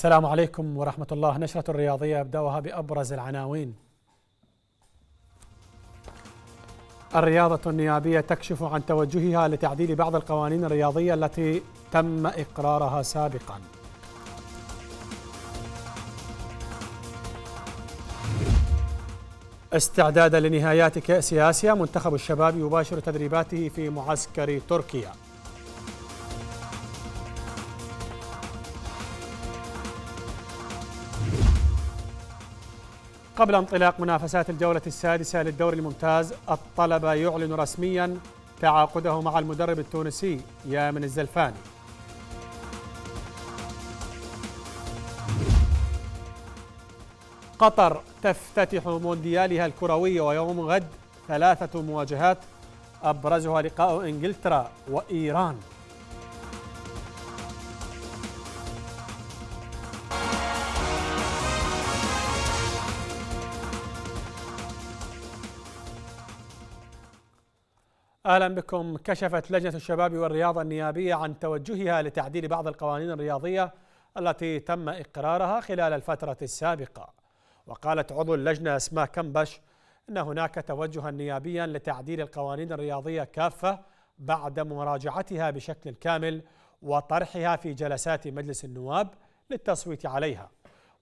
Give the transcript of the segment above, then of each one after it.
السلام عليكم ورحمة الله نشرة الرياضية أبدأها بأبرز العناوين الرياضة النيابية تكشف عن توجهها لتعديل بعض القوانين الرياضية التي تم إقرارها سابقاً استعدادا لنهايات كأس آسيا منتخب الشباب يباشر تدريباته في معسكر تركيا قبل انطلاق منافسات الجولة السادسة للدوري الممتاز الطلبة يعلن رسميا تعاقده مع المدرب التونسي يامن الزلفاني قطر تفتتح مونديالها الكروي ويوم غد ثلاثة مواجهات أبرزها لقاء إنجلترا وإيران اهلا بكم كشفت لجنه الشباب والرياضه النيابيه عن توجهها لتعديل بعض القوانين الرياضيه التي تم اقرارها خلال الفتره السابقه وقالت عضو اللجنه اسماء كمبش ان هناك توجها نيابيا لتعديل القوانين الرياضيه كافه بعد مراجعتها بشكل كامل وطرحها في جلسات مجلس النواب للتصويت عليها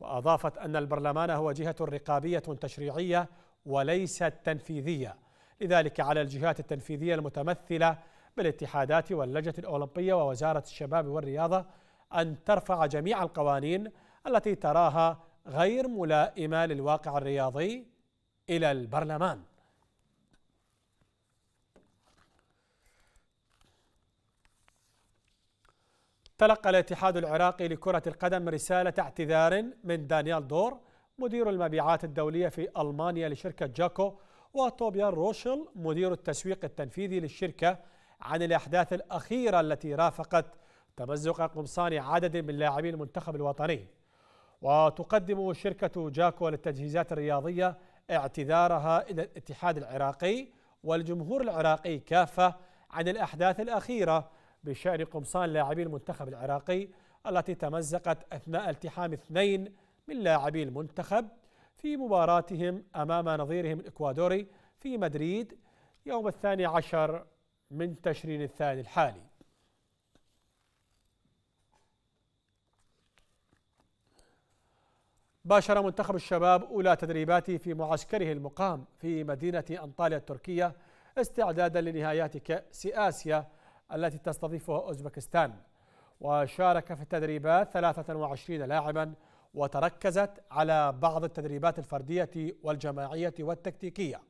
واضافت ان البرلمان هو جهه رقابيه تشريعيه وليست تنفيذيه لذلك على الجهات التنفيذية المتمثلة بالاتحادات واللجنة الأولمبية ووزارة الشباب والرياضة أن ترفع جميع القوانين التي تراها غير ملائمة للواقع الرياضي إلى البرلمان تلقى الاتحاد العراقي لكرة القدم رسالة اعتذار من دانيال دور مدير المبيعات الدولية في ألمانيا لشركة جاكو وطوبيان روشل مدير التسويق التنفيذي للشركة عن الأحداث الأخيرة التي رافقت تمزق قمصان عدد من لاعبي المنتخب الوطني وتقدم شركة جاكو للتجهيزات الرياضية اعتذارها إلى الاتحاد العراقي والجمهور العراقي كافة عن الأحداث الأخيرة بشأن قمصان لاعبي المنتخب العراقي التي تمزقت أثناء التحام اثنين من لاعبي المنتخب في مباراتهم أمام نظيرهم الإكوادوري في مدريد يوم الثاني عشر من تشرين الثاني الحالي باشر منتخب الشباب أولى تدريباته في معسكره المقام في مدينة أنطاليا التركية استعدادا لنهايات كأس آسيا التي تستضيفها أوزبكستان وشارك في التدريبات 23 لاعبا وتركزت على بعض التدريبات الفردية والجماعية والتكتيكية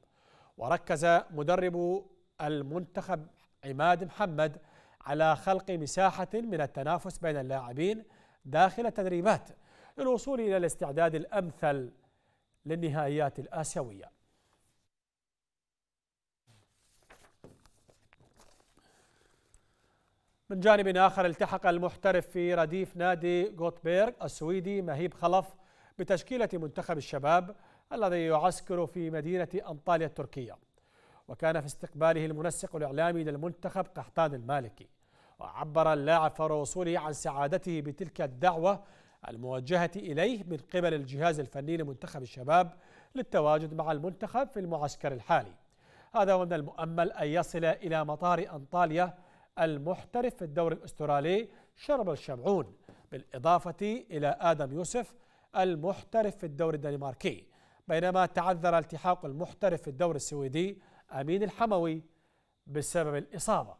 وركز مدرب المنتخب عماد محمد على خلق مساحة من التنافس بين اللاعبين داخل التدريبات للوصول إلى الاستعداد الأمثل للنهائيات الآسيوية من جانب آخر التحق المحترف في رديف نادي غوتبيرغ السويدي مهيب خلف بتشكيلة منتخب الشباب الذي يعسكر في مدينة أنطاليا التركية وكان في استقباله المنسق الإعلامي للمنتخب قحطان المالكي وعبر اللاعب وصوله عن سعادته بتلك الدعوة الموجهة إليه من قبل الجهاز الفني لمنتخب الشباب للتواجد مع المنتخب في المعسكر الحالي هذا ومن المؤمل أن يصل إلى مطار أنطاليا المحترف في الدوري الأسترالي شرب الشمعون بالإضافة إلى آدم يوسف المحترف في الدوري الدنماركي بينما تعذر التحاق المحترف في الدوري السويدي أمين الحموي بسبب الإصابة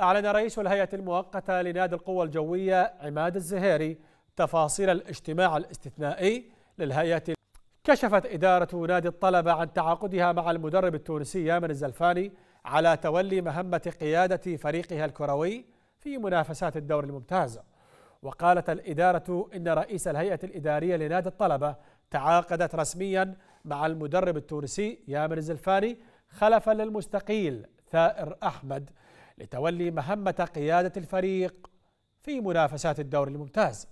أعلن رئيس الهيئة المؤقتة لنادي القوة الجوية عماد الزهيري تفاصيل الاجتماع الاستثنائي للهيئة كشفت إدارة نادي الطلبة عن تعاقدها مع المدرب التونسي يامن الزلفاني على تولي مهمة قيادة فريقها الكروي في منافسات الدوري الممتاز وقالت الإدارة إن رئيس الهيئة الإدارية لنادي الطلبة تعاقدت رسميا مع المدرب التونسي يامن الزلفاني خلفا للمستقيل ثائر أحمد لتولي مهمة قيادة الفريق في منافسات الدوري الممتاز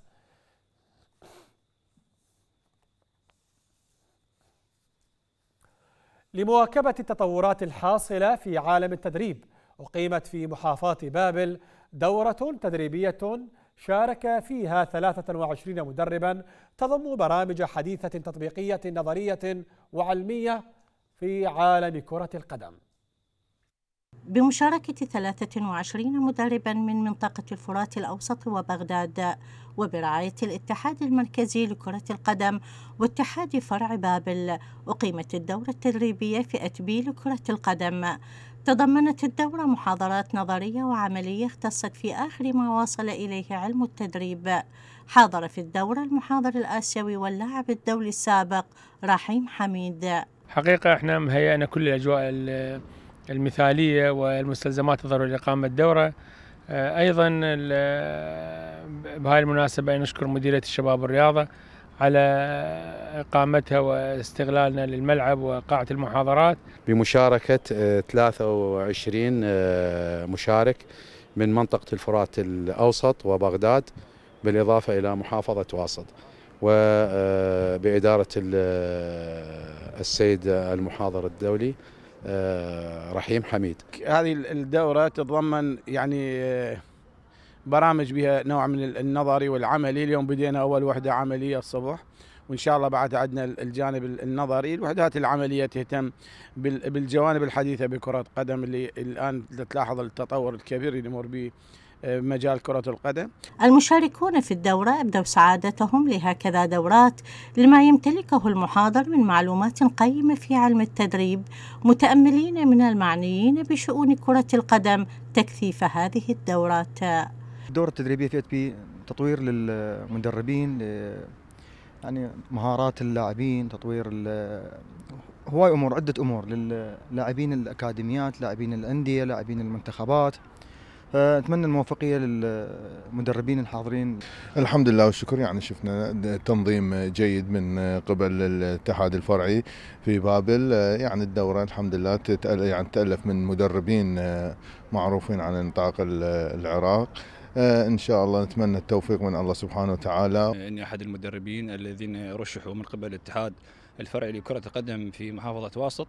لمواكبة التطورات الحاصلة في عالم التدريب أقيمت في محافظة بابل دورة تدريبية شارك فيها 23 مدربا تضم برامج حديثة تطبيقية نظرية وعلمية في عالم كرة القدم بمشاركة 23 مدربا من منطقة الفرات الأوسط وبغداد وبرعاية الاتحاد المركزي لكرة القدم واتحاد فرع بابل أقيمت الدورة التدريبية فئة بي لكرة القدم تضمنت الدورة محاضرات نظرية وعملية اختصت في آخر ما وصل إليه علم التدريب حاضر في الدورة المحاضر الآسيوي واللاعب الدولي السابق رحيم حميد حقيقة احنا مهيئنا كل الأجواء المثالية والمستلزمات الضرورية لإقامة الدورة آه، أيضا بهاي المناسبة نشكر مديرية الشباب والرياضة على إقامتها واستغلالنا للملعب وقاعة المحاضرات بمشاركة 23 آه، آه، مشارك من منطقة الفرات الأوسط وبغداد بالإضافة إلى محافظة واسط وبإدارة السيد المحاضر الدولي آه، رحيم حميد هذه الدورة تتضمن يعني آه، برامج بها نوع من النظري والعملي اليوم بدينا أول وحدة عملية الصبح وان شاء الله بعد عندنا الجانب النظري الوحدات العمليه تهتم بالجوانب الحديثه بكره قدم اللي الان تلاحظ التطور الكبير اللي يمر به مجال كرة القدم المشاركون في الدورة أبدوا سعادتهم لهكذا دورات لما يمتلكه المحاضر من معلومات قيمة في علم التدريب متأملين من المعنيين بشؤون كرة القدم تكثيف هذه الدورات الدورة التدريبية في بي تطوير للمدربين يعني مهارات اللاعبين تطوير هواي امور عده امور للاعبين الاكاديميات لاعبين الانديه لاعبين المنتخبات فنتمنى الموفقيه للمدربين الحاضرين الحمد لله والشكر يعني شفنا تنظيم جيد من قبل الاتحاد الفرعي في بابل يعني الدوره الحمد لله يعني تالف من مدربين معروفين على نطاق العراق آه، ان شاء الله نتمنى التوفيق من الله سبحانه وتعالى اني احد المدربين الذين رشحوا من قبل الاتحاد الفرعي لكره القدم في محافظه واسط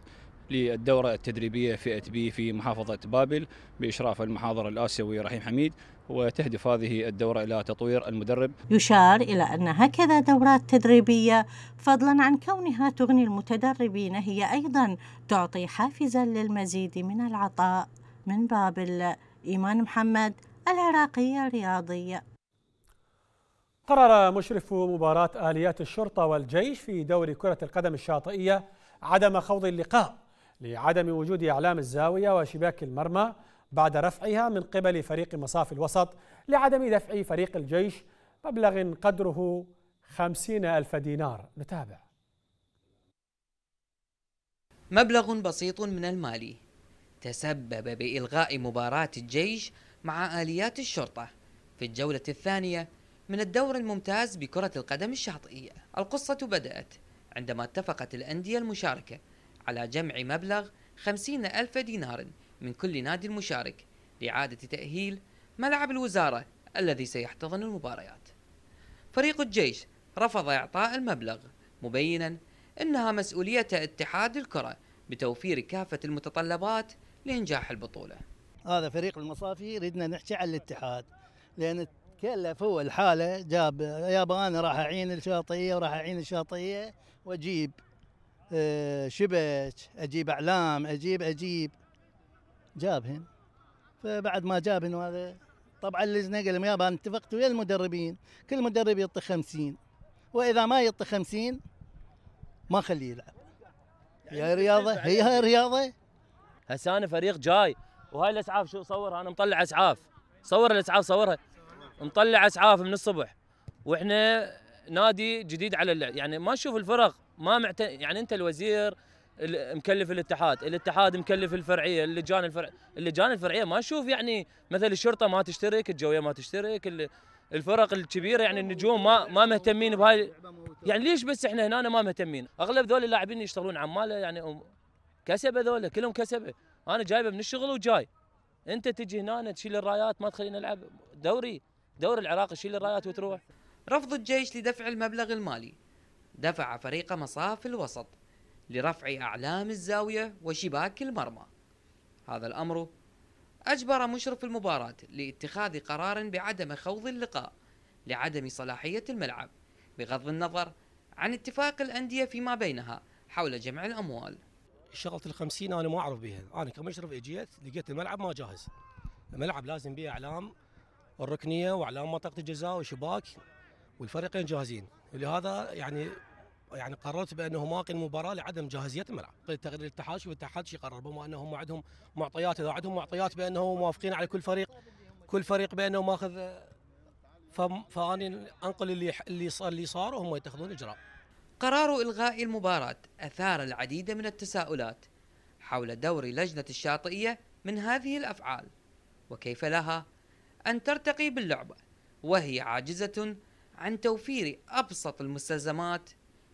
للدورة التدريبية فئة بي في محافظة بابل بإشراف المحاضر الآسيوي رحيم حميد وتهدف هذه الدورة إلى تطوير المدرب يشار إلى أن هكذا دورات تدريبية فضلا عن كونها تغني المتدربين هي أيضا تعطي حافزا للمزيد من العطاء من بابل إيمان محمد العراقية الرياضية قرر مشرف مباراة آليات الشرطة والجيش في دوري كرة القدم الشاطئية عدم خوض اللقاء لعدم وجود إعلام الزاوية وشباك المرمى بعد رفعها من قبل فريق مصاف الوسط لعدم دفع فريق الجيش مبلغ قدره خمسين ألف دينار نتابع مبلغ بسيط من المال تسبب بإلغاء مباراة الجيش مع آليات الشرطة في الجولة الثانية من الدور الممتاز بكرة القدم الشاطئية القصة بدأت عندما اتفقت الأندية المشاركة على جمع مبلغ خمسين ألف دينار من كل نادي مشارك لإعادة تأهيل ملعب الوزارة الذي سيحتضن المباريات فريق الجيش رفض إعطاء المبلغ مبينا أنها مسؤولية اتحاد الكرة بتوفير كافة المتطلبات لإنجاح البطولة هذا فريق المصافي ردنا نحكي على الاتحاد لأن تكلف هو الحالة جاب يابا أنا راح أعين الشاطئية وراح أعين الشاطئية وأجيب آه، شبك اجيب اعلام اجيب اجيب جابهن فبعد ما جابهن وهذا طبعا اللجنه قال لهم يابا اتفقت ويا المدربين كل مدرب يعطي 50 واذا ما يعطي 50 ما خليه يلعب يعني رياضه هي هاي رياضه هسه انا فريق جاي وهاي الاسعاف شو صورها انا مطلع اسعاف صور الاسعاف صورها مطلع اسعاف من الصبح واحنا نادي جديد على اللعب يعني ما نشوف الفرق ما معت... يعني انت الوزير مكلف الاتحاد، الاتحاد مكلف الفرعيه، اللجان الفرع اللجان الفرعيه ما اشوف يعني مثل الشرطه ما تشترك، الجويه ما تشترك، الفرق الكبيره يعني النجوم ما ما مهتمين بهاي يعني ليش بس احنا هنا ما مهتمين؟ اغلب ذول اللاعبين يشتغلون عماله يعني كسبه ذولا كلهم كسبه، انا جايبه من الشغل وجاي. انت تجي هنا تشيل الرايات ما تخلينا نلعب دوري، دوري العراق تشيل الرايات وتروح. رفض الجيش لدفع المبلغ المالي دفع فريق مصاف الوسط لرفع أعلام الزاوية وشباك المرمى هذا الأمر أجبر مشرف المباراة لاتخاذ قرار بعدم خوض اللقاء لعدم صلاحية الملعب بغض النظر عن اتفاق الأندية فيما بينها حول جمع الأموال شغلة الخمسين أنا ما أعرف بها أنا كمشرف إجيت لقيت الملعب ما جاهز الملعب لازم به أعلام الركنية وأعلام منطقة الجزاء وشباك والفريقين جاهزين لهذا يعني يعني قررت بانه ما المباراه لعدم جاهزيه الملعب، قلت تغيير الاتحاد شوف الاتحاد قرر بما انهم عندهم معطيات اذا عندهم معطيات بانه موافقين على كل فريق كل فريق بانه ماخذ فاني انقل اللي اللي صار اللي صار وهم يتخذون اجراء. قرار الغاء المباراه اثار العديد من التساؤلات حول دور لجنه الشاطئيه من هذه الافعال وكيف لها ان ترتقي باللعبه وهي عاجزه عن توفير أبسط المستلزمات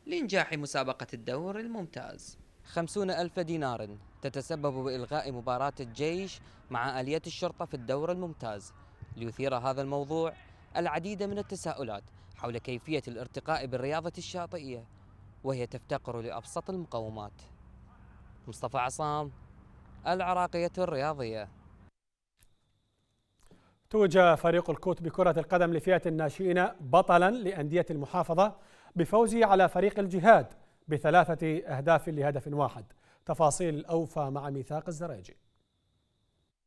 لإنجاح مسابقة الدور الممتاز خمسون ألف دينار تتسبب بإلغاء مباراة الجيش مع آلية الشرطة في الدور الممتاز ليثير هذا الموضوع العديد من التساؤلات حول كيفية الارتقاء بالرياضة الشاطئية وهي تفتقر لأبسط المقومات مصطفى عصام العراقية الرياضية توج فريق الكوت بكرة القدم لفئة الناشئين بطلا لأندية المحافظة بفوزه على فريق الجهاد بثلاثة أهداف لهدف واحد تفاصيل أوفى مع ميثاق الزراجي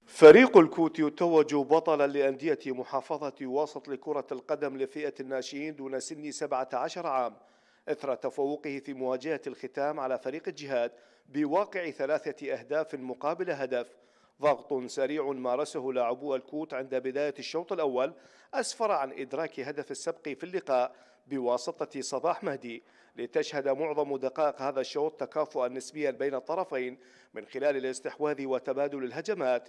فريق الكوت يتوج بطلا لأندية محافظة واسط لكرة القدم لفئة الناشئين دون سن 17 عام إثر تفوقه في مواجهة الختام على فريق الجهاد بواقع ثلاثة أهداف مقابل هدف ضغط سريع مارسه لاعبو الكوت عند بداية الشوط الأول أسفر عن إدراك هدف السبق في اللقاء بواسطة صباح مهدي لتشهد معظم دقائق هذا الشوط تكافؤا نسبيا بين الطرفين من خلال الاستحواذ وتبادل الهجمات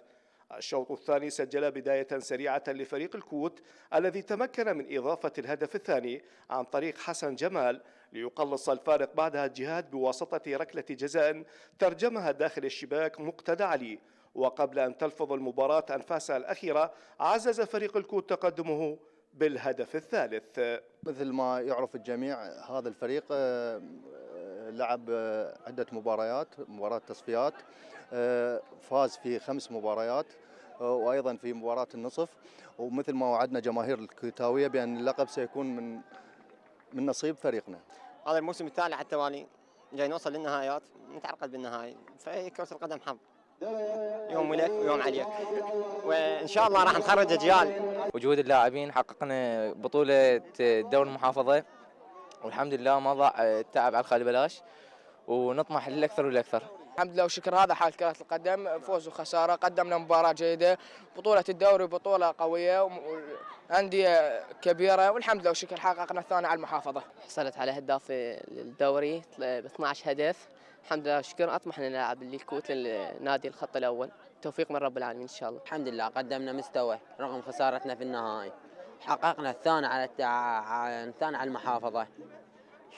الشوط الثاني سجل بداية سريعة لفريق الكوت الذي تمكن من إضافة الهدف الثاني عن طريق حسن جمال ليقلص الفارق بعدها الجهاد بواسطة ركلة جزاء ترجمها داخل الشباك مقتدى علي وقبل أن تلفظ المباراة أنفاسها الأخيرة عزز فريق الكوت تقدمه بالهدف الثالث مثل ما يعرف الجميع هذا الفريق آه، آه، لعب آه، عدة مباريات مباراة تصفيات فاز في خمس مباريات وأيضا في مباراة النصف ومثل ما وعدنا جماهير الكويتاوية بأن اللقب سيكون من من نصيب فريقنا هذا الموسم الثاني على التوالي جاي نوصل للنهايات نتعرقل بالنهاية فهي كرة القدم حظ يوم لك ويوم عليك وان شاء الله راح نخرج اجيال وجود اللاعبين حققنا بطوله دوري المحافظه والحمد لله ما ضاع التعب على الخالي بلاش ونطمح للاكثر والاكثر الحمد لله وشكر هذا حال كرة القدم فوز وخسارة قدمنا مباراة جيدة بطولة الدوري بطولة قوية أندية كبيرة والحمد لله وشكر حققنا الثاني على المحافظة حصلت على هداف الدوري ب 12 هدف الحمد لله شكرا أطمح أن نلعب الكويت للنادي الخط الأول توفيق من رب العالمين إن شاء الله الحمد لله قدمنا مستوى رغم خسارتنا في النهائي حققنا الثاني على الثاني على المحافظة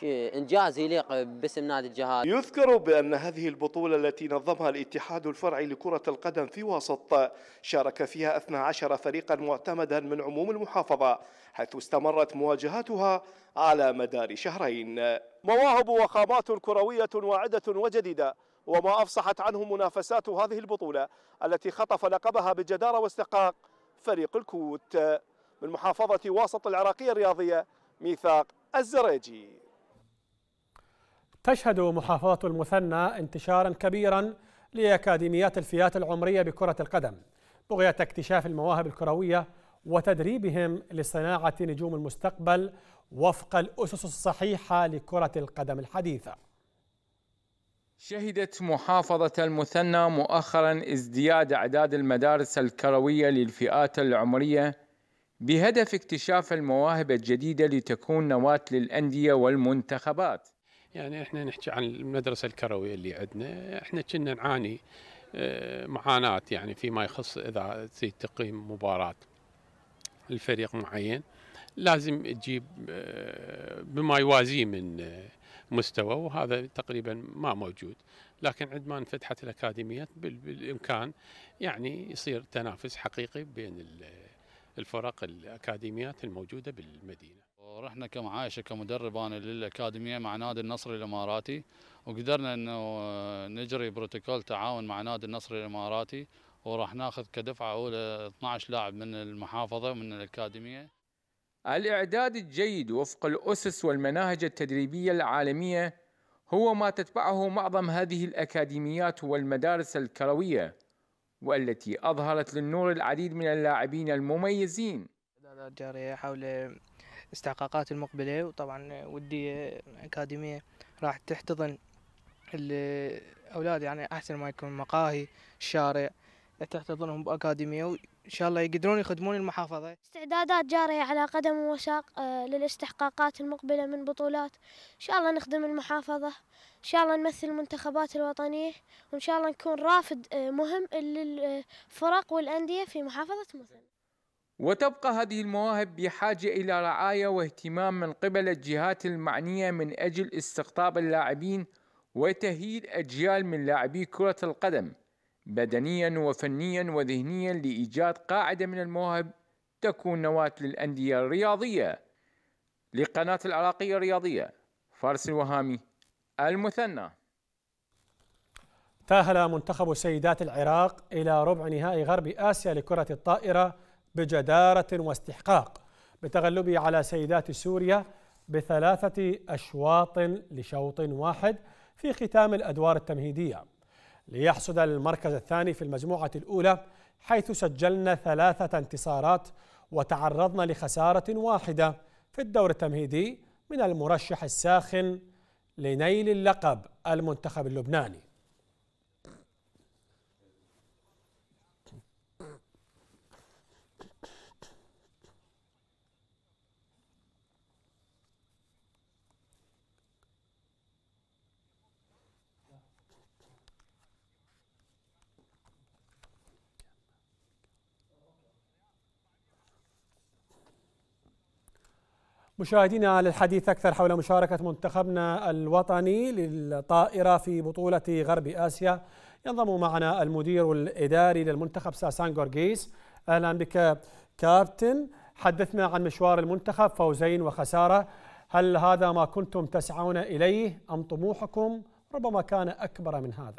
انجاز يليق باسم نادي الجهاد يذكر بان هذه البطوله التي نظمها الاتحاد الفرعي لكره القدم في وسط شارك فيها 12 فريقا معتمدا من عموم المحافظه حيث استمرت مواجهاتها على مدار شهرين مواهب وخامات كرويه واعده وجديده وما افصحت عنه منافسات هذه البطوله التي خطف لقبها بجداره واستحقاق فريق الكوت من محافظه واسط العراقيه الرياضيه ميثاق الزريجي تشهد محافظة المثنى انتشارا كبيرا لأكاديميات الفئات العمرية بكرة القدم بغية اكتشاف المواهب الكروية وتدريبهم لصناعة نجوم المستقبل وفق الأسس الصحيحة لكرة القدم الحديثة شهدت محافظة المثنى مؤخرا ازدياد أعداد المدارس الكروية للفئات العمرية بهدف اكتشاف المواهب الجديدة لتكون نواة للأندية والمنتخبات يعني احنا نحكي عن المدرسه الكرويه اللي عندنا احنا كنا نعاني آه، معاناه يعني فيما يخص اذا تريد تقيم مباراه لفريق معين لازم تجيب آه، بما يوازيه من آه، مستوى وهذا تقريبا ما موجود لكن عندما انفتحت الاكاديميات بالامكان يعني يصير تنافس حقيقي بين الفرق الاكاديميات الموجوده بالمدينه رحنا كمعايشه كمدرب انا للاكاديميه مع نادي النصر الاماراتي وقدرنا انه آه، نجري بروتوكول تعاون مع نادي النصر الاماراتي وراح ناخذ كدفعه اولى 12 لاعب من المحافظه من الاكاديميه. الاعداد الجيد وفق الاسس والمناهج التدريبيه العالميه هو ما تتبعه معظم هذه الاكاديميات والمدارس الكرويه والتي اظهرت للنور العديد من اللاعبين المميزين. الجاريه حول الاستحقاقات المقبلة وطبعا ودي أكاديمية راح تحتضن الأولاد يعني أحسن ما يكون مقاهي الشارع تحتضنهم بأكاديمية وإن شاء الله يقدرون يخدمون المحافظة استعدادات جارية على قدم وساق آه، للاستحقاقات المقبلة من بطولات إن شاء الله نخدم المحافظة إن شاء الله نمثل المنتخبات الوطنية وإن شاء الله نكون رافد آه، مهم للفرق والأندية في محافظة مثل وتبقى هذه المواهب بحاجة إلى رعاية واهتمام من قبل الجهات المعنية من أجل استقطاب اللاعبين وتهيئ أجيال من لاعبي كرة القدم بدنيا وفنيا وذهنيا لإيجاد قاعدة من المواهب تكون نواة للأندية الرياضية لقناة العراقية الرياضية فارس الوهامي المثنى تأهل منتخب سيدات العراق إلى ربع نهائي غرب آسيا لكرة الطائرة بجدارة واستحقاق بتغلبه على سيدات سوريا بثلاثة أشواط لشوط واحد في ختام الأدوار التمهيدية ليحصد المركز الثاني في المجموعة الأولى حيث سجلنا ثلاثة انتصارات وتعرضنا لخسارة واحدة في الدور التمهيدي من المرشح الساخن لنيل اللقب المنتخب اللبناني مشاهدينا للحديث أكثر حول مشاركة منتخبنا الوطني للطائرة في بطولة غرب آسيا ينضم معنا المدير الإداري للمنتخب ساسان جورجيس أهلا بك كابتن حدثنا عن مشوار المنتخب فوزين وخسارة هل هذا ما كنتم تسعون إليه أم طموحكم ربما كان أكبر من هذا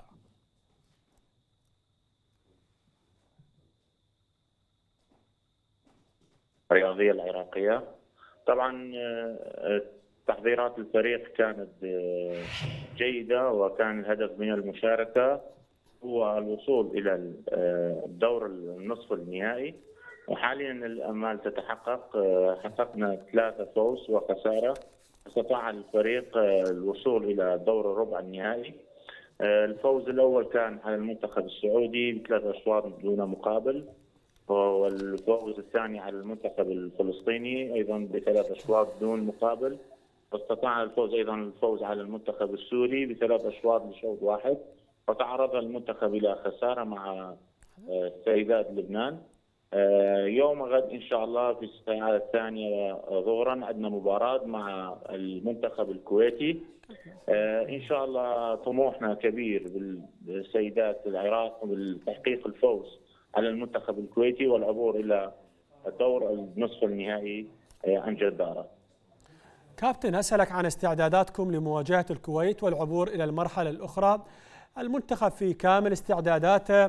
الرياضية العراقية طبعا آه، تحضيرات الفريق كانت آه، جيدة وكان الهدف من المشاركة هو الوصول إلى الدور آه، النصف النهائي وحاليا الأمال تتحقق حققنا ثلاثة فوز وخسارة استطاع الفريق الوصول إلى دور الربع النهائي الفوز الأول كان على المنتخب السعودي بثلاث أشواط دون مقابل والفوز الثاني على المنتخب الفلسطيني ايضا بثلاث اشواط دون مقابل واستطاع الفوز ايضا الفوز على المنتخب السوري بثلاث اشواط لشوط واحد وتعرض المنتخب الى خساره مع آه، سيدات لبنان آه، يوم غد ان شاء الله في الساعه الثانيه ظهرا عندنا مباراه مع المنتخب الكويتي آه، ان شاء الله طموحنا كبير بالسيدات العراق بالتحقيق الفوز على المنتخب الكويتي والعبور الى دور النصف النهائي عن جداره. كابتن اسالك عن استعداداتكم لمواجهه الكويت والعبور الى المرحله الاخرى. المنتخب في كامل استعداداته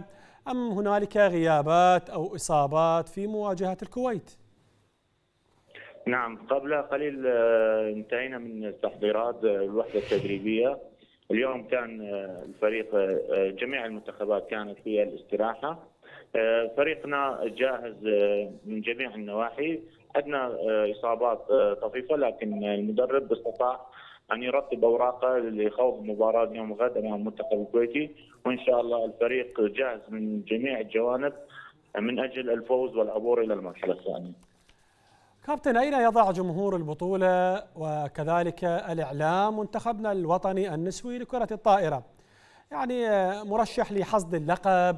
ام هنالك غيابات او اصابات في مواجهه الكويت؟ نعم قبل قليل آه، انتهينا من تحضيرات آه، الوحده التدريبيه اليوم كان آه، الفريق جميع المنتخبات كانت في الاستراحه آه، فريقنا جاهز آه، من جميع النواحي عندنا آه، اصابات طفيفه لكن المدرب استطاع ان يرتب اوراقه لخوض مباراه يوم غد امام المنتخب الكويتي وان شاء الله الفريق جاهز من جميع الجوانب من اجل الفوز والعبور الى المرحله الثانيه. كابتن اين يضع جمهور البطوله وكذلك الاعلام منتخبنا الوطني النسوي لكره الطائره؟ يعني مرشح لحصد اللقب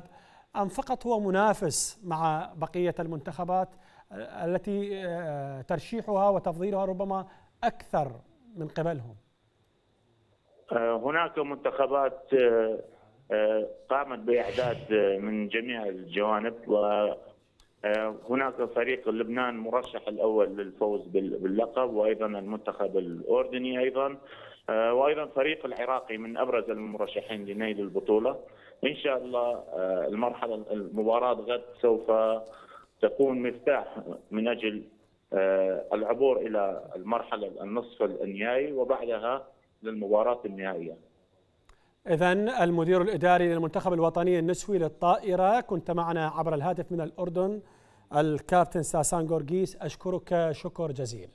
أم فقط هو منافس مع بقية المنتخبات آه، التي آه، ترشيحها وتفضيلها ربما أكثر من قبلهم آه، هناك منتخبات قامت بإعداد من جميع الجوانب وهناك فريق لبنان مرشح الأول للفوز باللقب وأيضا المنتخب الأردني أيضا وأيضا فريق العراقي من أبرز المرشحين لنيل البطولة ان شاء الله آه، المرحله المباراه غد سوف تكون مفتاح من اجل آه، العبور الى المرحله النصف النهائي وبعدها للمباراه النهائيه. اذا المدير الاداري للمنتخب الوطني النسوي للطائره كنت معنا عبر الهاتف من الاردن الكابتن ساسان جورجيس اشكرك شكر جزيل.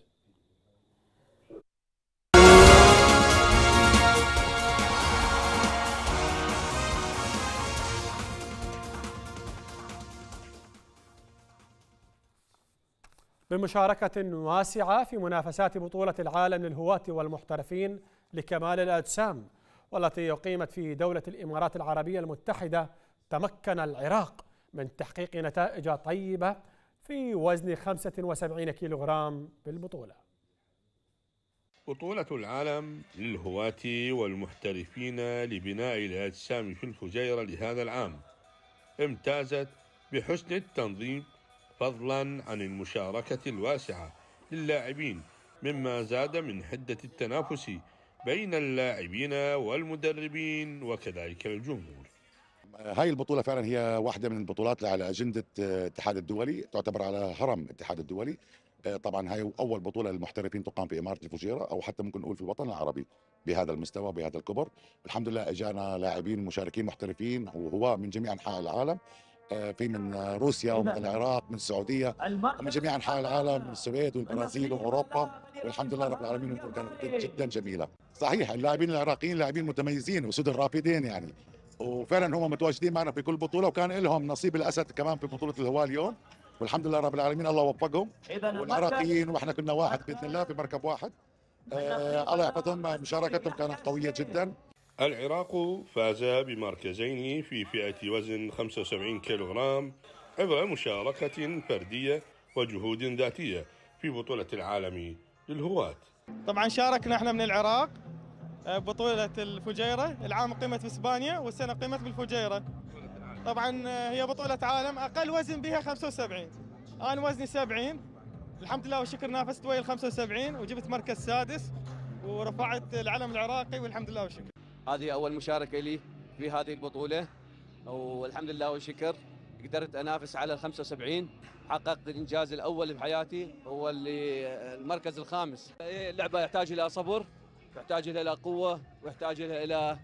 بمشاركة واسعة في منافسات بطولة العالم للهواة والمحترفين لكمال الأجسام والتي أقيمت في دولة الإمارات العربية المتحدة تمكن العراق من تحقيق نتائج طيبة في وزن 75 كيلوغرام بالبطولة بطولة العالم للهواة والمحترفين لبناء الأجسام في الفجيرة لهذا العام امتازت بحسن التنظيم فضلا عن المشاركة الواسعة للاعبين مما زاد من حدة التنافس بين اللاعبين والمدربين وكذلك الجمهور هاي البطولة فعلا هي واحدة من البطولات اللي على أجندة الاتحاد آه، الدولي تعتبر على هرم الاتحاد الدولي آه، طبعا هاي أول بطولة للمحترفين تقام في إمارة الفجيرة أو حتى ممكن نقول في الوطن العربي بهذا المستوى بهذا الكبر الحمد لله اجانا لاعبين مشاركين محترفين وهو من جميع انحاء العالم آه، في من روسيا ومن نعم. العراق من السعوديه من جميع انحاء العالم من السويد والبرازيل واوروبا والحمد لله رب العالمين نعم. كانت جدا جميله صحيح اللاعبين العراقيين لاعبين متميزين وسود الرافدين يعني وفعلا هم متواجدين معنا في كل بطوله وكان لهم نصيب الاسد كمان في بطوله الهواء اليوم والحمد لله رب العالمين الله وفقهم والعراقيين واحنا كنا واحد باذن الله في مركب واحد الله آه، يحفظهم مشاركتهم كانت قويه جدا العراق فاز بمركزين في فئة وزن 75 كيلوغرام عبر مشاركة فردية وجهود ذاتية في بطولة العالم للهواة طبعا شاركنا احنا من العراق آه، بطولة الفجيرة العام قيمت في اسبانيا والسنة قيمت بالفجيرة طبعا آه، هي بطولة عالم اقل وزن بها 75 انا وزني 70 الحمد لله والشكر نافست ويا ال 75 وجبت مركز سادس ورفعت العلم العراقي والحمد لله والشكر هذه أول مشاركة لي في هذه البطولة والحمد لله والشكر قدرت انافس على ال 75 حققت الانجاز الاول بحياتي هو اللي المركز الخامس إيه، اللعبه يحتاج الى صبر يحتاج الى قوه ويحتاج الى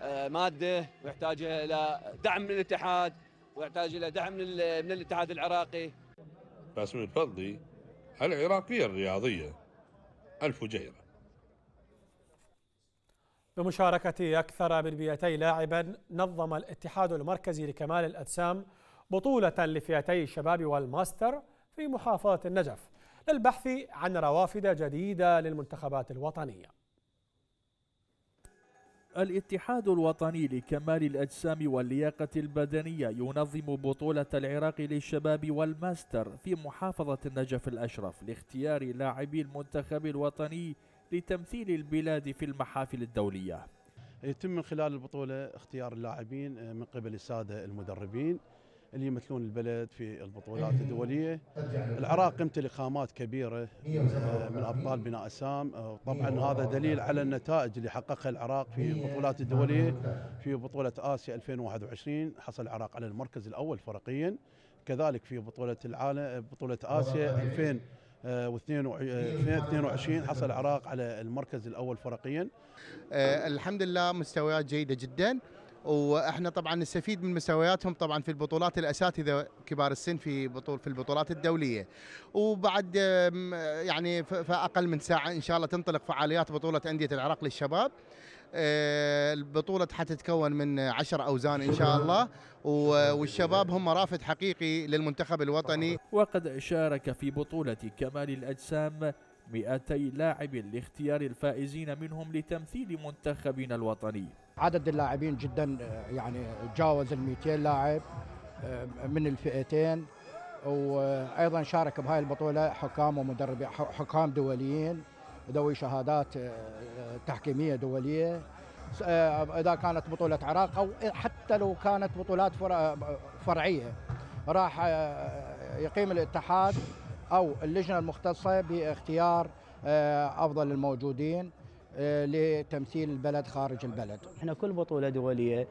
آه، ماده ويحتاج الى دعم من الاتحاد ويحتاج الى دعم من الاتحاد العراقي باسم الفضلي العراقيه الرياضيه الفجيره بمشاركة أكثر من 200 لاعبا نظم الاتحاد المركزي لكمال الأجسام بطولة لفئتي الشباب والماستر في محافظة النجف للبحث عن روافد جديدة للمنتخبات الوطنية الاتحاد الوطني لكمال الأجسام واللياقة البدنية ينظم بطولة العراق للشباب والماستر في محافظة النجف الأشرف لاختيار لاعبي المنتخب الوطني لتمثيل البلاد في المحافل الدولية يتم من خلال البطولة اختيار اللاعبين آه، من قبل السادة المدربين اللي يمثلون البلد في البطولات الدولية العراق يمتلك خامات كبيرة آه، من أبطال بناء سام آه، طبعا هذا دليل على النتائج اللي حققها العراق في البطولات الدولية في بطولة آسيا 2021 حصل العراق على المركز الأول فرقيا كذلك في بطولة العالم بطولة آسيا 2021 آه، و22 آه، حصل العراق على المركز الاول فرقيا آه، الحمد لله مستويات جيده جدا واحنا طبعا نستفيد من مستوياتهم طبعا في البطولات الاساتذه كبار السن في بطول في البطولات الدوليه وبعد يعني فاقل من ساعه ان شاء الله تنطلق فعاليات بطوله انديه العراق للشباب آه، البطولة حتتكون من عشر أوزان إن شاء الله والشباب هم رافد حقيقي للمنتخب الوطني وقد شارك في بطولة كمال الأجسام 200 لاعب لاختيار الفائزين منهم لتمثيل منتخبنا الوطني عدد اللاعبين جدا آه، يعني تجاوز ال 200 لاعب آه، من الفئتين وايضا شارك بهاي البطوله حكام ومدربين حكام دوليين ذوي شهادات آه، آه، تحكيميه دوليه آه، اذا كانت بطوله عراق او حتى لو كانت بطولات فرعيه راح يقيم الاتحاد او اللجنه المختصه باختيار افضل الموجودين لتمثيل البلد خارج البلد. احنا كل بطوله دوليه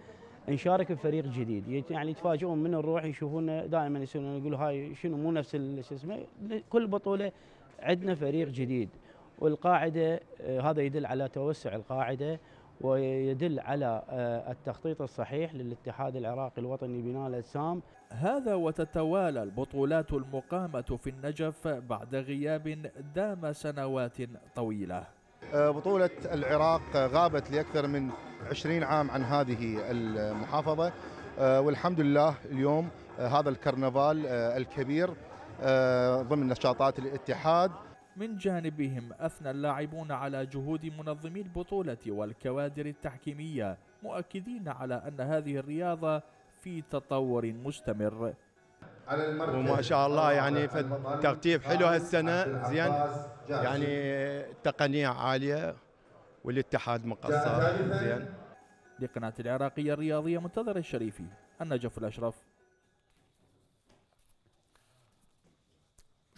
نشارك بفريق جديد يعني يتفاجئون من نروح يشوفون دائما يسالون يقولوا هاي شنو مو نفس شو اسمه كل بطوله عندنا فريق جديد والقاعدة آه، هذا يدل على توسع القاعدة ويدل على آه، التخطيط الصحيح للاتحاد العراقي الوطني بناء الاجسام هذا وتتوالى البطولات المقامه في النجف بعد غياب دام سنوات طويله. آه، بطوله العراق غابت لاكثر من 20 عام عن هذه المحافظه والحمد لله اليوم هذا الكرنفال الكبير ضمن نشاطات الاتحاد من جانبهم أثنى اللاعبون على جهود منظمي البطولة والكوادر التحكيمية مؤكدين على أن هذه الرياضة في تطور مستمر وما شاء الله يعني ترتيب حلو هالسنة زين يعني التقنية عالية والاتحاد مقصر زين لقناة العراقية الرياضية منتظر الشريفي النجف الأشرف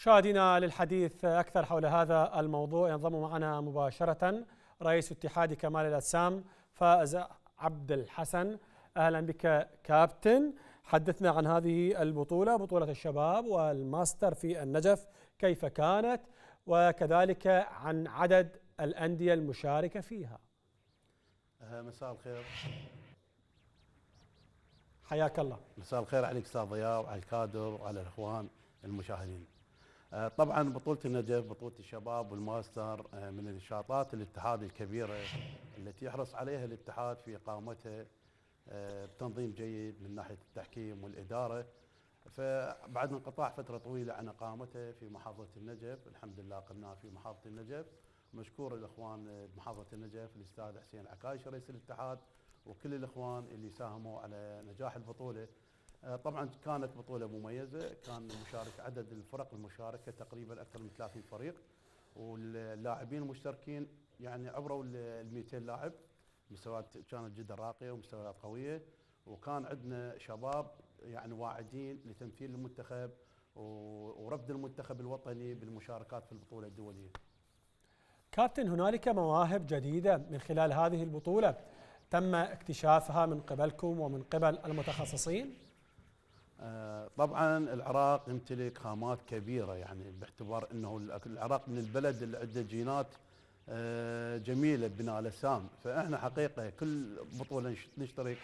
مشاهدينا للحديث أكثر حول هذا الموضوع ينضم معنا مباشرة رئيس اتحاد كمال الأجسام فائز عبد الحسن أهلا بك كابتن حدثنا عن هذه البطولة بطولة الشباب والماستر في النجف كيف كانت وكذلك عن عدد الأندية المشاركة فيها مساء الخير حياك الله مساء الخير عليك استاذ ضياء وعلى الكادر وعلى الاخوان المشاهدين آه، طبعا بطولة النجف بطولة الشباب والماستر آه، من النشاطات الاتحاد الكبيرة التي يحرص عليها الاتحاد في إقامتها آه، بتنظيم جيد من ناحية التحكيم والإدارة فبعد انقطاع فترة طويلة عن إقامته في محافظة النجف الحمد لله قمناها في محافظة النجف مشكور الإخوان بمحافظة النجف الأستاذ حسين عكايش رئيس الاتحاد وكل الإخوان اللي ساهموا على نجاح البطولة آه، طبعا كانت بطولة مميزة كان مشارك عدد الفرق المشاركة تقريبا أكثر من 30 فريق واللاعبين المشتركين يعني عبروا ال 200 لاعب مستويات كانت جدا راقية ومستويات قوية وكان عندنا شباب يعني واعدين لتمثيل المنتخب ورفد المنتخب الوطني بالمشاركات في البطولة الدولية كابتن هنالك مواهب جديدة من خلال هذه البطولة تم اكتشافها من قبلكم ومن قبل المتخصصين؟ آه، طبعا العراق يمتلك خامات كبيرة يعني باعتبار أنه العراق من البلد اللي عنده جينات آه، جميلة بناء الأسام فإحنا حقيقة كل بطولة نشترك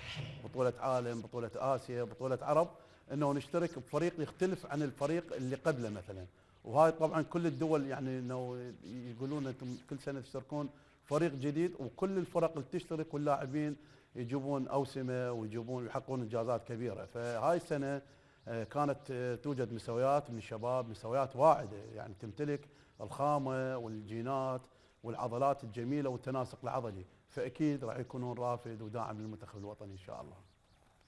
بطولة عالم بطولة آسيا بطولة عرب أنه نشترك بفريق يختلف عن الفريق اللي قبله مثلا وهاي طبعا كل الدول يعني انه يقولون انتم كل سنه تشتركون فريق جديد وكل الفرق اللي تشترك واللاعبين يجيبون اوسمه ويجيبون يحققون انجازات كبيره فهاي السنه آه، كانت آه، توجد مستويات من الشباب مستويات واعده يعني تمتلك الخامه والجينات والعضلات الجميله والتناسق العضلي فاكيد راح يكونون رافد وداعم للمنتخب الوطني ان شاء الله.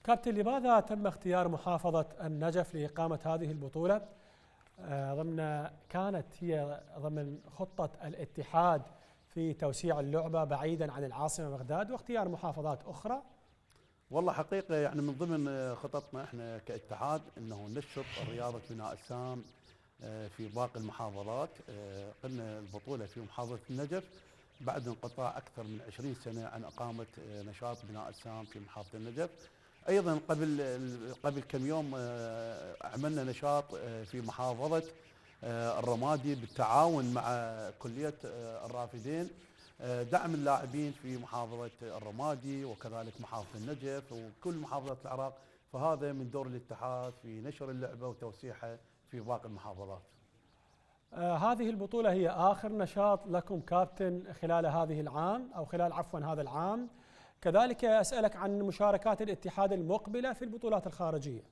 كابتن لماذا تم اختيار محافظه النجف لاقامه هذه البطوله؟ آه، ضمن كانت هي ضمن خطه الاتحاد في توسيع اللعبة بعيدا عن العاصمة بغداد واختيار محافظات أخرى والله حقيقة يعني من ضمن خططنا احنا كاتحاد انه ننشط رياضة بناء السام آه، في باقي المحافظات آه، قلنا البطولة في محافظة النجف بعد انقطاع أكثر من 20 سنة عن إقامة آه، نشاط بناء السام في محافظة النجف أيضا قبل قبل كم يوم عملنا نشاط في محافظة آه، الرمادي بالتعاون مع كلية آه، الرافدين آه، دعم اللاعبين في محافظة الرمادي وكذلك محافظة النجف وكل محافظات العراق فهذا من دور الاتحاد في نشر اللعبة وتوسيعها في باقي المحافظات هذه البطولة هي آخر نشاط لكم كابتن خلال هذه العام أو خلال عفوا هذا العام كذلك أسألك عن مشاركات الاتحاد المقبلة في البطولات الخارجية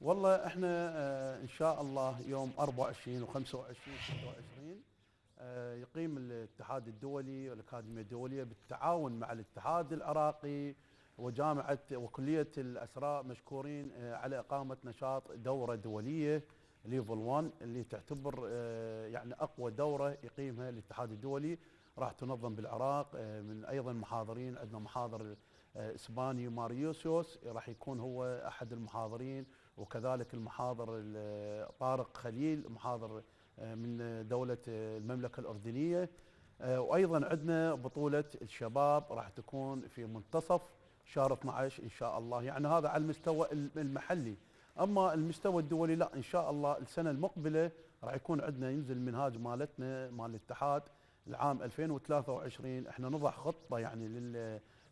والله احنا آه، ان شاء الله يوم 24 و25 و26 يقيم الاتحاد الدولي والاكاديميه الدوليه بالتعاون مع الاتحاد العراقي وجامعه وكليه الاسراء مشكورين آه، على اقامه نشاط دوره دوليه ليفل 1 اللي تعتبر آه، يعني اقوى دوره يقيمها الاتحاد الدولي راح تنظم بالعراق من ايضا محاضرين عندنا محاضر اسباني ماريوسيوس راح يكون هو احد المحاضرين وكذلك المحاضر طارق خليل محاضر آه، من دولة آه، المملكة الأردنية آه، وأيضا عندنا بطولة الشباب راح تكون في منتصف شهر 12 إن شاء الله يعني هذا على المستوى المحلي أما المستوى الدولي لا إن شاء الله السنة المقبلة راح يكون عندنا ينزل منهاج مالتنا مال الاتحاد العام 2023 احنا نضع خطة يعني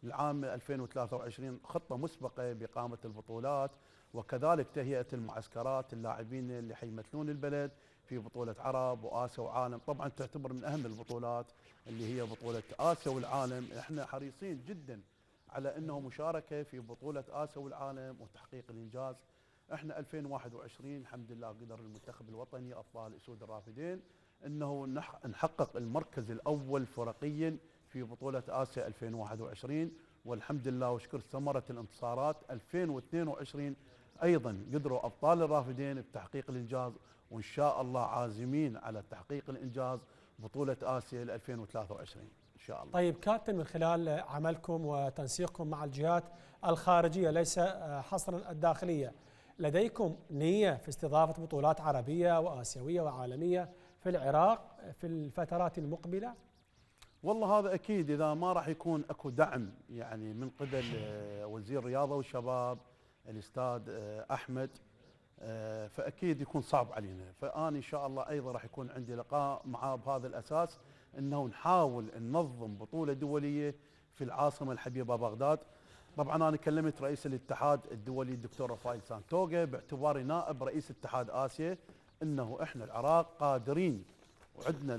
للعام 2023 خطة مسبقة بإقامة البطولات وكذلك تهيئة المعسكرات اللاعبين اللي حيمثلون البلد في بطولة عرب وآسيا وعالم طبعا تعتبر من أهم البطولات اللي هي بطولة آسيا والعالم احنا حريصين جدا على أنه مشاركة في بطولة آسيا والعالم وتحقيق الإنجاز احنا 2021 الحمد لله قدر المنتخب الوطني أبطال أسود الرافدين أنه نحقق المركز الأول فرقيا في بطولة آسيا 2021 والحمد لله وشكر ثمرة الانتصارات 2022 أيضا قدروا أبطال الرافدين بتحقيق الإنجاز وإن شاء الله عازمين على تحقيق الإنجاز بطولة آسيا 2023 إن شاء الله طيب كابتن من خلال عملكم وتنسيقكم مع الجهات الخارجية ليس آه، حصرا الداخلية لديكم نية في استضافة بطولات عربية وآسيوية وعالمية في العراق في الفترات المقبلة؟ والله هذا أكيد إذا ما راح يكون أكو دعم يعني من قبل آه، وزير الرياضة والشباب الاستاذ آه، احمد آه، فاكيد يكون صعب علينا فانا ان شاء الله ايضا راح يكون عندي لقاء معاه بهذا الاساس انه نحاول ننظم بطوله دوليه في العاصمه الحبيبه بغداد طبعا انا كلمت رئيس الاتحاد الدولي الدكتور رفائيل سانتوغا باعتباري نائب رئيس اتحاد اسيا انه احنا العراق قادرين وعندنا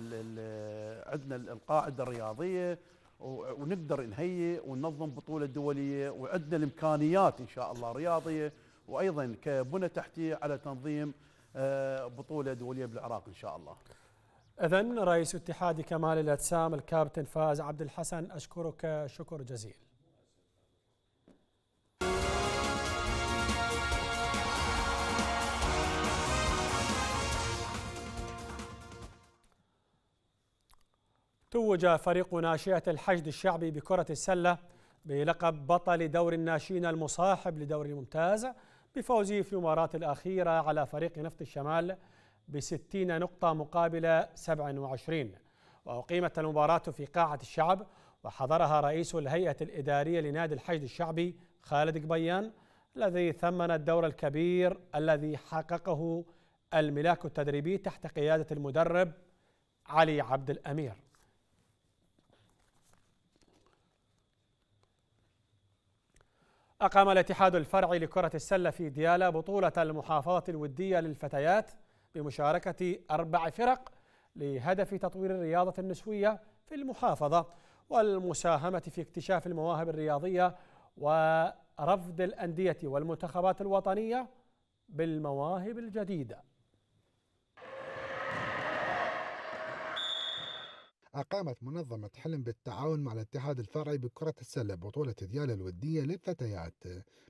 عندنا القاعده الرياضيه ونقدر نهيئ وننظم بطوله دوليه وعندنا الامكانيات ان شاء الله رياضيه وايضا كبنى تحتيه على تنظيم آه، بطوله دوليه بالعراق ان شاء الله. اذا رئيس اتحاد كمال الاجسام الكابتن فاز عبد الحسن اشكرك شكر جزيل. توج فريق ناشئة الحشد الشعبي بكرة السلة بلقب بطل دور الناشئين المصاحب لدور الممتاز بفوزه في المباراة الأخيرة على فريق نفط الشمال بستين نقطة مقابل 27 وأقيمت المباراة في قاعة الشعب وحضرها رئيس الهيئة الإدارية لنادي الحشد الشعبي خالد قبيان الذي ثمن الدور الكبير الذي حققه الملاك التدريبي تحت قيادة المدرب علي عبد الأمير أقام الاتحاد الفرعي لكرة السلة في ديالى بطولة المحافظة الودية للفتيات بمشاركة أربع فرق لهدف تطوير الرياضة النسوية في المحافظة والمساهمة في اكتشاف المواهب الرياضية ورفض الأندية والمنتخبات الوطنية بالمواهب الجديدة أقامت منظمة حلم بالتعاون مع الاتحاد الفرعي بكرة السلة بطولة ديالة الودية للفتيات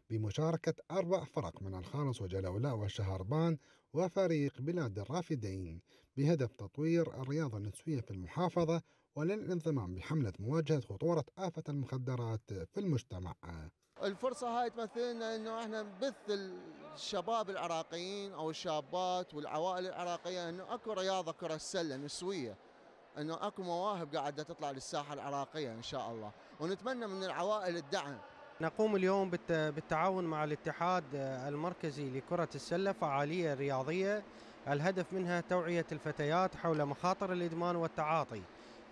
بمشاركة أربع فرق من الخالص وجلولاء والشهربان وفريق بلاد الرافدين بهدف تطوير الرياضة النسوية في المحافظة وللانضمام بحملة مواجهة خطورة آفة المخدرات في المجتمع الفرصة هاي تمثلنا انه احنا نبث الشباب العراقيين او الشابات والعوائل العراقية انه اكو رياضة كرة السلة نسوية انه اكو مواهب قاعده تطلع للساحه العراقيه ان شاء الله ونتمنى من العوائل الدعم نقوم اليوم بالتعاون مع الاتحاد المركزي لكرة السلة فعالية رياضية الهدف منها توعية الفتيات حول مخاطر الإدمان والتعاطي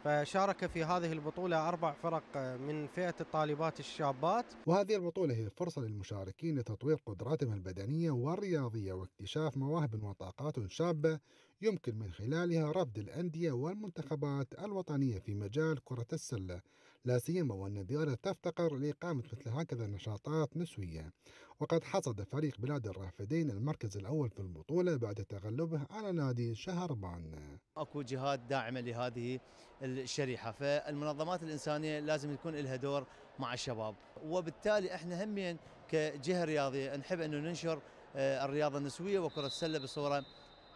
فشارك في هذه البطولة أربع فرق من فئة الطالبات الشابات وهذه البطولة هي فرصة للمشاركين لتطوير قدراتهم البدنية والرياضية واكتشاف مواهب وطاقات شابة يمكن من خلالها رفض الأندية والمنتخبات الوطنية في مجال كرة السلة لا سيما وأن الدولة تفتقر لإقامة مثل هكذا نشاطات نسوية وقد حصد فريق بلاد الرافدين المركز الأول في البطولة بعد تغلبه على نادي شهربان اكو جهات داعمه لهذه الشريحه فالمنظمات الانسانيه لازم يكون لها دور مع الشباب وبالتالي احنا همين كجهه رياضيه نحب انه ننشر آه، الرياضه النسويه وكره السله بصوره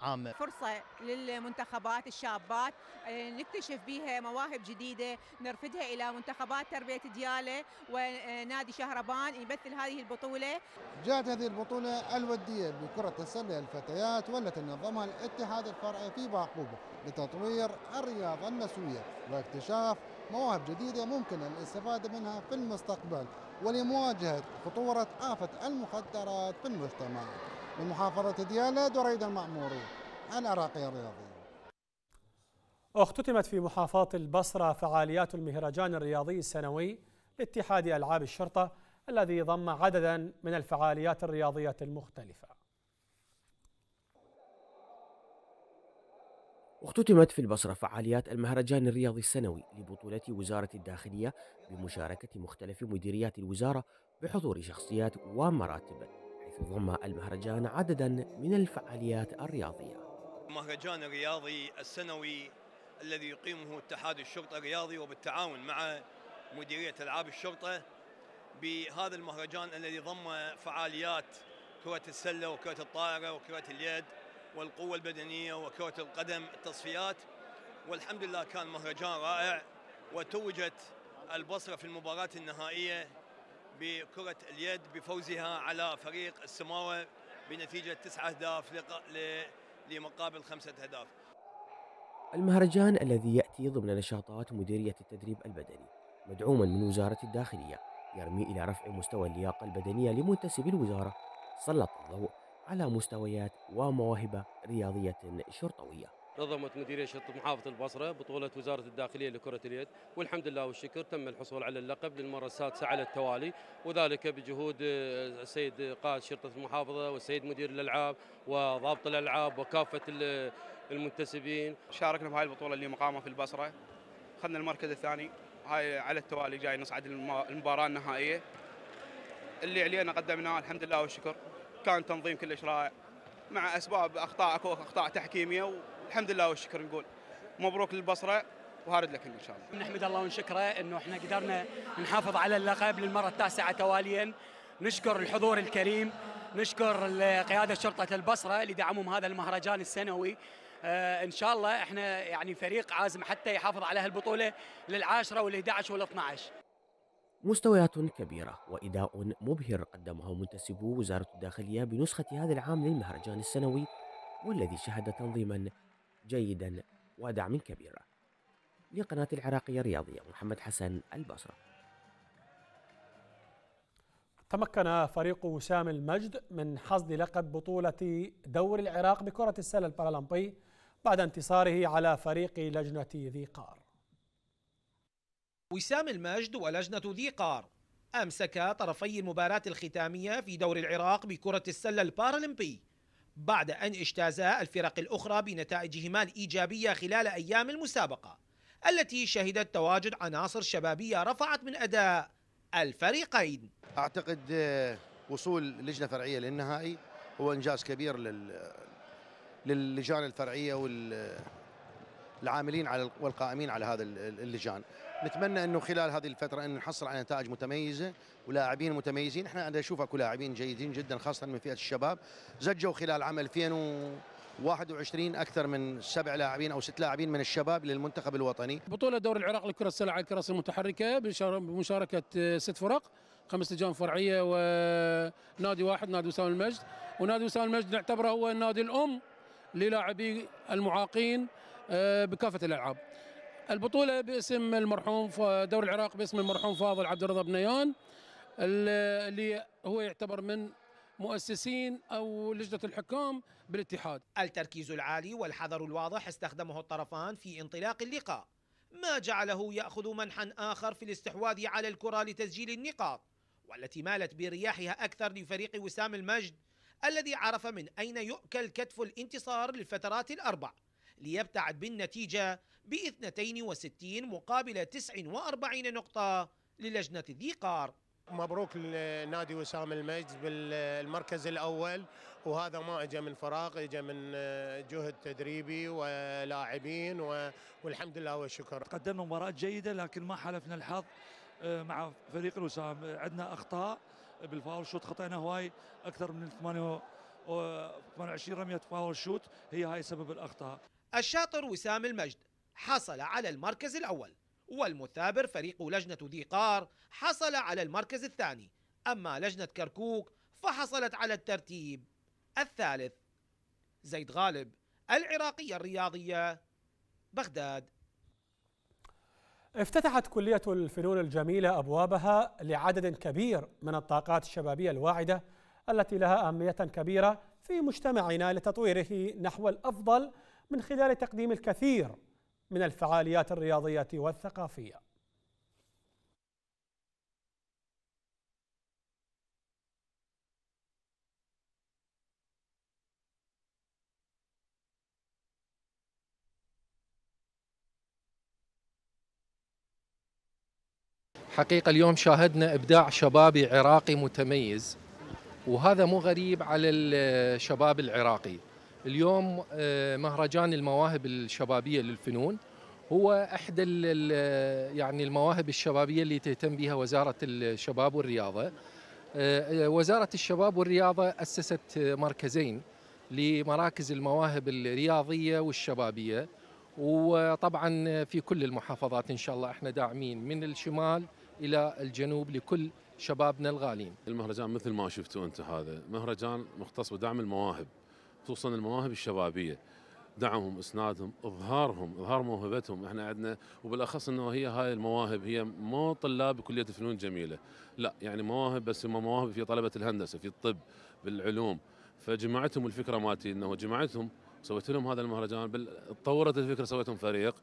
عامة فرصة للمنتخبات الشابات آه، نكتشف بها مواهب جديدة نرفدها إلى منتخبات تربية ديالة ونادي شهربان يمثل هذه البطولة جاءت هذه البطولة الودية بكرة السلة الفتيات والتي نظمها الاتحاد الفرعي في بعقوبة لتطوير الرياضة النسوية واكتشاف مواهب جديدة ممكن الاستفادة منها في المستقبل ولمواجهة خطورة آفة المخدرات في المجتمع بمحافظة ديالى دريد المعموري العراقية الرياضية اختتمت في محافظة البصرة فعاليات المهرجان الرياضي السنوي لاتحاد ألعاب الشرطة الذي ضم عددا من الفعاليات الرياضية المختلفة اختتمت في البصرة فعاليات المهرجان الرياضي السنوي لبطولة وزارة الداخلية بمشاركة مختلف مديريات الوزارة بحضور شخصيات ومراتب ضم المهرجان عددا من الفعاليات الرياضية المهرجان الرياضي السنوي الذي يقيمه اتحاد الشرطة الرياضي وبالتعاون مع مديرية ألعاب الشرطة بهذا المهرجان الذي ضم فعاليات كرة السلة وكرة الطائرة وكرة اليد والقوة البدنية وكرة القدم التصفيات والحمد لله كان مهرجان رائع وتوجت البصرة في المباراة النهائية بكرة اليد بفوزها على فريق السماوة بنتيجة تسعة أهداف لمقابل خمسة أهداف المهرجان الذي يأتي ضمن نشاطات مديرية التدريب البدني مدعوما من وزارة الداخلية يرمي إلى رفع مستوى اللياقة البدنية لمنتسبي الوزارة سلط الضوء على مستويات ومواهب رياضية شرطوية نظمت مديرية شرطة محافظة البصرة بطولة وزارة الداخلية لكرة اليد والحمد لله والشكر تم الحصول على اللقب للمرة السادسة على التوالي وذلك بجهود آه، السيد قائد شرطة المحافظة والسيد مدير الألعاب وضابط الألعاب وكافة المنتسبين شاركنا في هاي البطولة اللي مقامة في البصرة أخذنا المركز الثاني هاي على التوالي جاي نصعد المباراة النهائية اللي علينا قدمناه الحمد لله والشكر كان تنظيم كلش رائع مع اسباب اخطاء اكو اخطاء تحكيميه الحمد لله والشكر نقول مبروك للبصره وهارد لك ان شاء الله. نحمد الله ونشكره انه احنا قدرنا نحافظ على اللقب للمره التاسعه تواليا. نشكر الحضور الكريم، نشكر قياده شرطه البصره لدعمهم هذا المهرجان السنوي. آه ان شاء الله احنا يعني فريق عازم حتى يحافظ على هالبطوله للعاشره وال11 وال12. مستويات كبيرة وإداء مبهر قدمه منتسبو وزارة الداخلية بنسخة هذا العام للمهرجان السنوي والذي شهد تنظيما جيدا ودعم كبير لقناة العراقية الرياضية محمد حسن البصرة تمكن فريق وسام المجد من حصد لقب بطولة دور العراق بكرة السلة البارالمبي بعد انتصاره على فريق لجنة ذي قار وسام المجد ولجنة ذي قار أمسك طرفي المباراة الختامية في دور العراق بكرة السلة البارالمبي بعد أن اجتازها الفرق الأخرى بنتائجهما الإيجابية خلال أيام المسابقة التي شهدت تواجد عناصر شبابية رفعت من أداء الفريقين أعتقد آه، وصول لجنة فرعية للنهائي هو إنجاز كبير لل... للجان الفرعية والعاملين على والقائمين على هذا اللجان نتمنى انه خلال هذه الفتره ان نحصل على نتائج متميزه ولاعبين متميزين احنا انا اكو لاعبين جيدين جدا خاصه من فئه الشباب زجوا خلال عام 2021 اكثر من سبع لاعبين او ست لاعبين من الشباب للمنتخب الوطني بطوله دور العراق لكره السله على الكراسي المتحركه بمشاركه آه، ست فرق خمس لجان فرعيه ونادي آه، واحد نادي وسام المجد ونادي وسام المجد نعتبره هو النادي الام للاعبي المعاقين آه، بكافه الالعاب البطولة باسم المرحوم دوري العراق باسم المرحوم فاضل عبد الرضا بنيان اللي هو يعتبر من مؤسسين او لجنه الحكام بالاتحاد. التركيز العالي والحذر الواضح استخدمه الطرفان في انطلاق اللقاء، ما جعله ياخذ منحا اخر في الاستحواذ على الكره لتسجيل النقاط، والتي مالت برياحها اكثر لفريق وسام المجد الذي عرف من اين يؤكل كتف الانتصار للفترات الاربع، ليبتعد بالنتيجه ب 62 مقابل 49 نقطة للجنة ذي قار مبروك لنادي وسام المجد بالمركز الأول وهذا ما اجى من فراغ اجى من آه، جهد تدريبي ولاعبين والحمد لله والشكر قدمنا مباراة جيدة لكن ما حالفنا الحظ آه، مع فريق الوسام عندنا أخطاء بالفاول شوت خطأنا هواي أكثر من 28 آه، رمية فاول شوت هي هاي سبب الأخطاء الشاطر وسام المجد حصل على المركز الأول والمثابر فريق لجنة ذي قار حصل على المركز الثاني أما لجنة كركوك فحصلت على الترتيب الثالث زيد غالب العراقية الرياضية بغداد افتتحت كلية الفنون الجميلة أبوابها لعدد كبير من الطاقات الشبابية الواعدة التي لها أهمية كبيرة في مجتمعنا لتطويره نحو الأفضل من خلال تقديم الكثير من الفعاليات الرياضية والثقافية حقيقة اليوم شاهدنا إبداع شبابي عراقي متميز وهذا مو غريب على الشباب العراقي اليوم آه، مهرجان المواهب الشبابيه للفنون هو احدى يعني المواهب الشبابيه اللي تهتم بها وزاره الشباب والرياضه آه، آه، وزاره الشباب والرياضه اسست مركزين لمراكز المواهب الرياضيه والشبابيه وطبعا في كل المحافظات ان شاء الله احنا داعمين من الشمال الى الجنوب لكل شبابنا الغالين. المهرجان مثل ما شفتوا انتم هذا مهرجان مختص بدعم المواهب توصل المواهب الشبابيه دعمهم اسنادهم اظهارهم اظهار موهبتهم احنا عندنا وبالاخص انه هي هاي المواهب هي مو طلاب كليه فنون جميله لا يعني مواهب بس هم مواهب في طلبه الهندسه في الطب بالعلوم فجمعتهم الفكره مالتي انه جمعتهم سويت لهم هذا المهرجان بل... تطورت الفكره سويتهم فريق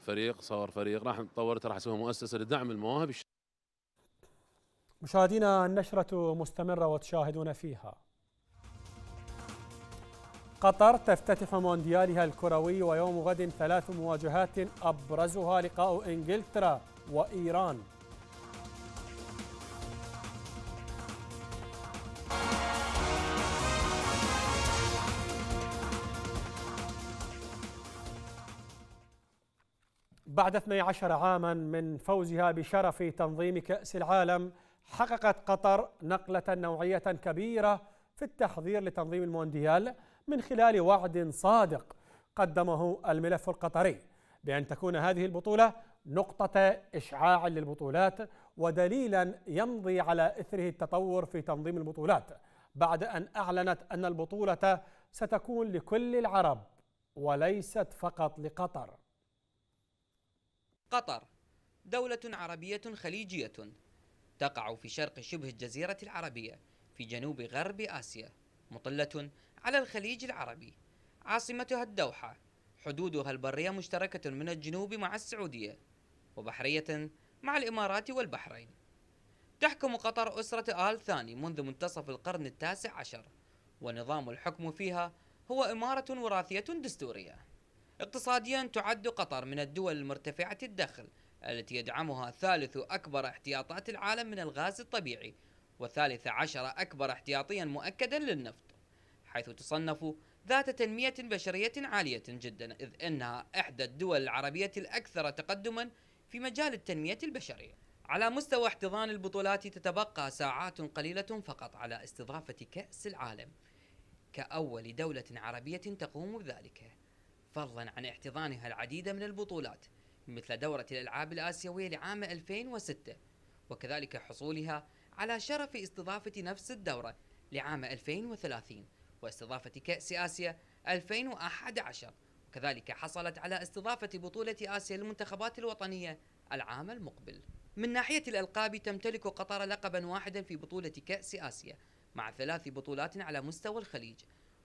فريق صار فريق راح تطورت راح اسوي مؤسسه لدعم المواهب الش... مشاهدينا النشره مستمره وتشاهدون فيها قطر تفتتح مونديالها الكروي ويوم غد ثلاث مواجهات أبرزها لقاء إنجلترا وإيران بعد 12 عاما من فوزها بشرف تنظيم كأس العالم حققت قطر نقلة نوعية كبيرة في التحضير لتنظيم المونديال من خلال وعد صادق قدمه الملف القطري بأن تكون هذه البطولة نقطة إشعاع للبطولات ودليلا يمضي على إثره التطور في تنظيم البطولات بعد أن أعلنت أن البطولة ستكون لكل العرب وليست فقط لقطر قطر دولة عربية خليجية تقع في شرق شبه الجزيرة العربية في جنوب غرب آسيا مطلة على الخليج العربي عاصمتها الدوحة حدودها البرية مشتركة من الجنوب مع السعودية وبحرية مع الإمارات والبحرين تحكم قطر أسرة آل ثاني منذ منتصف القرن التاسع عشر ونظام الحكم فيها هو إمارة وراثية دستورية اقتصاديا تعد قطر من الدول المرتفعة الدخل التي يدعمها ثالث أكبر احتياطات العالم من الغاز الطبيعي وثالث عشر أكبر احتياطيا مؤكدا للنفط حيث تصنف ذات تنمية بشرية عالية جدا إذ أنها إحدى الدول العربية الأكثر تقدما في مجال التنمية البشرية على مستوى احتضان البطولات تتبقى ساعات قليلة فقط على استضافة كأس العالم كأول دولة عربية تقوم بذلك فضلا عن احتضانها العديد من البطولات مثل دورة الألعاب الآسيوية لعام 2006 وكذلك حصولها على شرف استضافة نفس الدورة لعام 2030 واستضافة كأس آسيا 2011 وكذلك حصلت على استضافة بطولة آسيا للمنتخبات الوطنية العام المقبل من ناحية الألقاب تمتلك قطر لقبا واحدا في بطولة كأس آسيا مع ثلاث بطولات على مستوى الخليج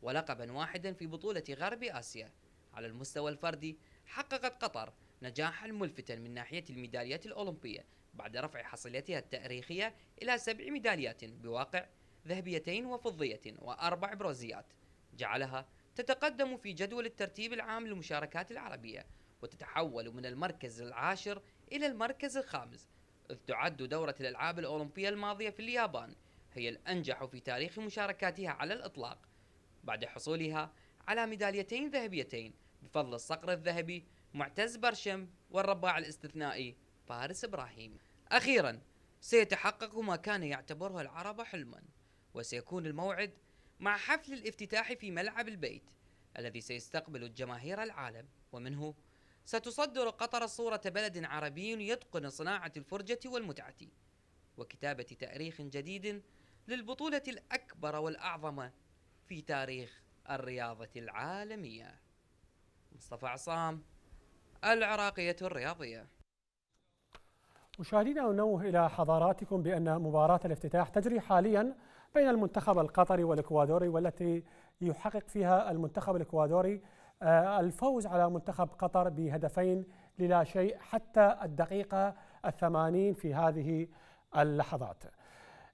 ولقبا واحدا في بطولة غرب آسيا على المستوى الفردي حققت قطر نجاحا ملفتا من ناحية الميداليات الأولمبية بعد رفع حصيلتها التاريخية إلى سبع ميداليات بواقع ذهبيتين وفضية وأربع برونزيات جعلها تتقدم في جدول الترتيب العام للمشاركات العربية وتتحول من المركز العاشر إلى المركز الخامس إذ تعد دورة الألعاب الأولمبية الماضية في اليابان هي الأنجح في تاريخ مشاركاتها على الإطلاق بعد حصولها على ميداليتين ذهبيتين بفضل الصقر الذهبي معتز برشم والرباع الاستثنائي فارس إبراهيم أخيرا سيتحقق ما كان يعتبره العرب حلما وسيكون الموعد مع حفل الافتتاح في ملعب البيت الذي سيستقبل الجماهير العالم ومنه ستصدر قطر صورة بلد عربي يتقن صناعة الفرجة والمتعة وكتابة تاريخ جديد للبطولة الأكبر والأعظم في تاريخ الرياضة العالمية مصطفى عصام العراقية الرياضية مشاهدينا ننوه إلى حضاراتكم بأن مباراة الافتتاح تجري حالياً بين المنتخب القطري والإكوادوري والتي يحقق فيها المنتخب الإكوادوري آه، الفوز على منتخب قطر بهدفين للا شيء حتى الدقيقة الثمانين في هذه اللحظات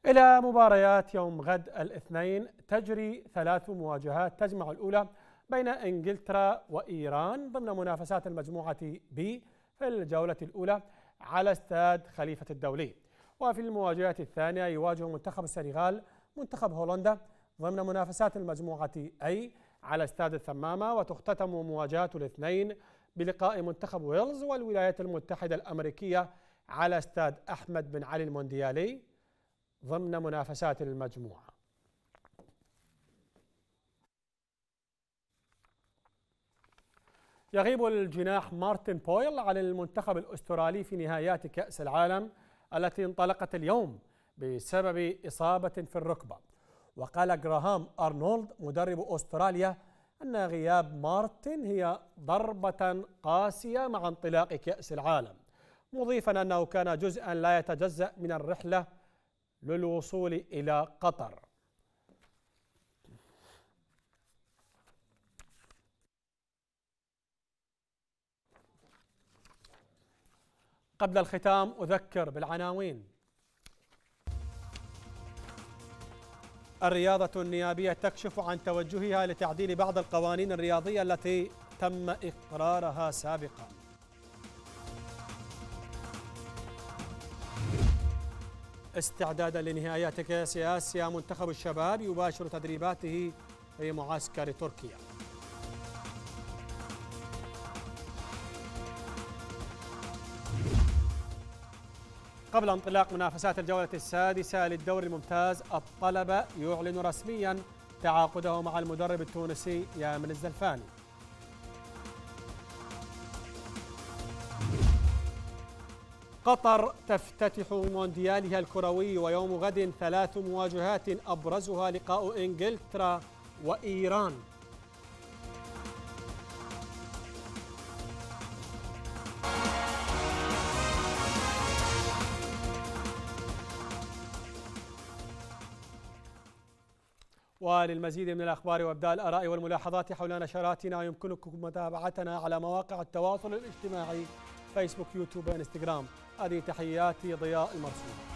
إلى مباريات يوم غد الاثنين تجري ثلاث مواجهات تجمع الأولى بين إنجلترا وإيران ضمن منافسات المجموعة بي في الجولة الأولى على استاد خليفة الدولي وفي المواجهة الثانية يواجه منتخب السنغال منتخب هولندا ضمن منافسات المجموعة أي على استاد الثمامة وتختتم مواجهة الاثنين بلقاء منتخب ويلز والولايات المتحدة الأمريكية على استاد أحمد بن علي المونديالي ضمن منافسات المجموعة يغيب الجناح مارتن بويل عن المنتخب الأسترالي في نهايات كأس العالم التي انطلقت اليوم بسبب إصابة في الركبة وقال جراهام أرنولد مدرب أستراليا أن غياب مارتن هي ضربة قاسية مع انطلاق كأس العالم مضيفا أنه كان جزءا لا يتجزأ من الرحلة للوصول إلى قطر قبل الختام أذكر بالعناوين الرياضة النيابية تكشف عن توجهها لتعديل بعض القوانين الرياضية التي تم إقرارها سابقا استعدادا لنهايات كأس آسيا منتخب الشباب يباشر تدريباته في معسكر تركيا قبل انطلاق منافسات الجولة السادسة للدوري الممتاز الطلبة يعلن رسميا تعاقده مع المدرب التونسي يامن الزلفاني قطر تفتتح مونديالها الكروي ويوم غد ثلاث مواجهات أبرزها لقاء إنجلترا وإيران وللمزيد من الأخبار وإبداء الآراء والملاحظات حول نشراتنا يمكنكم متابعتنا على مواقع التواصل الاجتماعي فيسبوك يوتيوب انستغرام هذه تحياتي ضياء المرسول